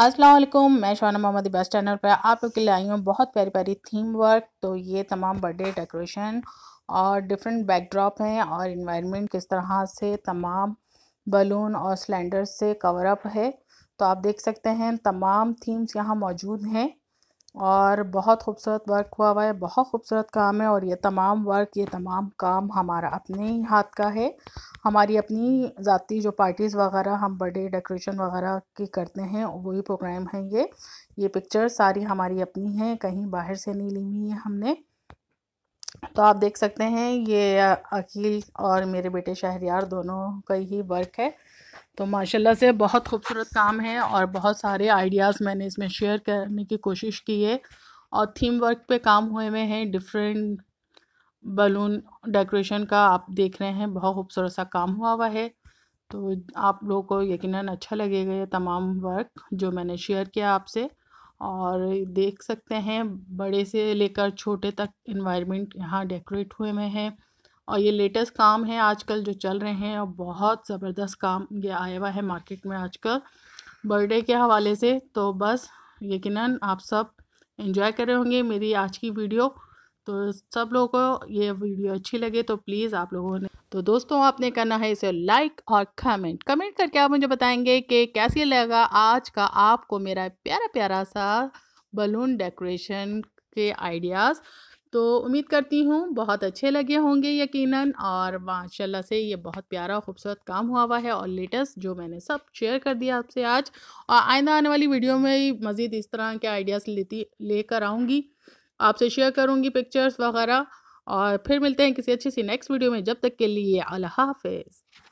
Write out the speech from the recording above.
असलम मैं शाना मोहम्मद बस चैनल पर आप लोग के लिए आई हूँ बहुत प्यारी प्यारी थीम वर्क तो ये तमाम बर्थडे डेकोरेशन और डिफरेंट बैकड्रॉप हैं और इन्वायरमेंट किस तरह से तमाम बलून और सिलेंडर से कवर अप है तो आप देख सकते हैं तमाम थीम्स यहाँ मौजूद हैं और बहुत खूबसूरत वर्क हुआ हुआ है बहुत खूबसूरत काम है और ये तमाम वर्क ये तमाम काम हमारा अपने ही हाथ का है हमारी अपनी ज़ाती जो पार्टीज़ वगैरह हम बर्थडे डेकोरेशन वगैरह की करते हैं वही प्रोग्राम है ये ये पिक्चर सारी हमारी अपनी हैं कहीं बाहर से नहीं ली हुई है हमने तो आप देख सकते हैं ये अकील और मेरे बेटे शहरियार दोनों का ही वर्क है तो माशाल्लाह से बहुत खूबसूरत काम है और बहुत सारे आइडियाज़ मैंने इसमें शेयर करने की कोशिश की है और थीम वर्क पे काम हुए हुए हैं डिफरेंट बलून डेकोरेशन का आप देख रहे हैं बहुत खूबसूरत सा काम हुआ हुआ है तो आप लोगों को यकीनन अच्छा लगेगा ये तमाम वर्क जो मैंने शेयर किया आपसे और देख सकते हैं बड़े से लेकर छोटे तक इन्वायरमेंट यहाँ डेकोरेट हुए हुए हैं और ये लेटेस्ट काम है आजकल जो चल रहे हैं और बहुत ज़बरदस्त काम ये आया हुआ है मार्केट में आजकल बर्थडे के हवाले से तो बस यकीनन आप सब इन्जॉय कर रहे होंगे मेरी आज की वीडियो तो सब लोगों को ये वीडियो अच्छी लगे तो प्लीज़ आप लोगों ने तो दोस्तों आपने करना है इसे लाइक और कमेंट कमेंट करके आप मुझे बताएंगे कि कैसे लगा आज का आपको मेरा प्यारा प्यारा सा बलून डेकोरेशन के आइडियाज़ तो उम्मीद करती हूँ बहुत अच्छे लगे होंगे यकीनन और माशाल्लाह से ये बहुत प्यारा खूबसूरत काम हुआ हुआ है और लेटेस्ट जो मैंने सब शेयर कर दिया आपसे आज और आइंदा आने वाली वीडियो में ही मज़ीद इस तरह के आइडियाज़ लेती लेकर आऊँगी आपसे शेयर करूँगी पिक्चर्स वगैरह और फिर मिलते हैं किसी अच्छी सी नेक्स्ट वीडियो में जब तक के लिए अल्लाह हाफिज़